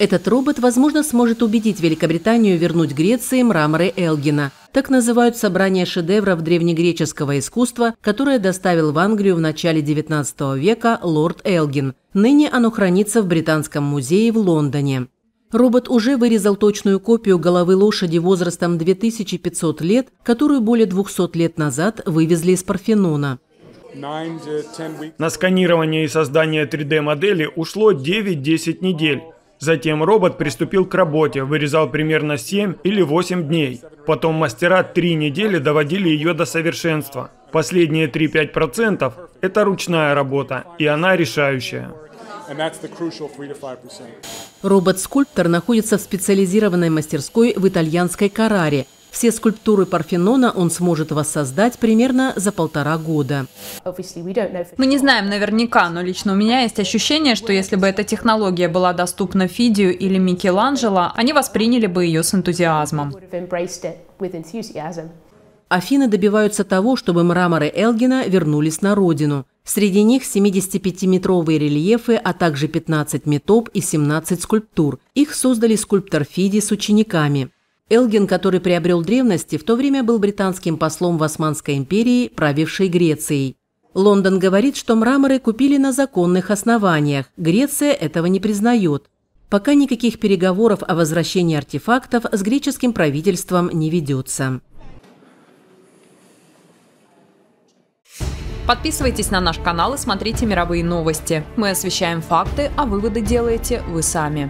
Этот робот, возможно, сможет убедить Великобританию вернуть Греции мраморы Элгина. Так называют собрание шедевров древнегреческого искусства, которое доставил в Англию в начале XIX века лорд Элгин. Ныне оно хранится в Британском музее в Лондоне. Робот уже вырезал точную копию головы лошади возрастом 2500 лет, которую более 200 лет назад вывезли из Парфенона. На сканирование и создание 3D-модели ушло 9-10 недель. Затем робот приступил к работе, вырезал примерно 7 или 8 дней. Потом мастера 3 недели доводили ее до совершенства. Последние 3-5% – это ручная работа, и она решающая. Робот-скульптор находится в специализированной мастерской в итальянской Караре – все скульптуры Парфенона он сможет воссоздать примерно за полтора года. Мы не знаем наверняка, но лично у меня есть ощущение, что если бы эта технология была доступна Фидию или Микеланджело, они восприняли бы ее с энтузиазмом. Афины добиваются того, чтобы мраморы Элгина вернулись на родину. Среди них 75-метровые рельефы, а также 15 метоп и 17 скульптур. Их создали скульптор Фиди с учениками. Элгин, который приобрел древности, в то время был британским послом в Османской империи, правившей Грецией. Лондон говорит, что мраморы купили на законных основаниях, Греция этого не признает. Пока никаких переговоров о возвращении артефактов с греческим правительством не ведется. Подписывайтесь на наш канал и смотрите мировые новости. Мы освещаем факты, а выводы делаете вы сами.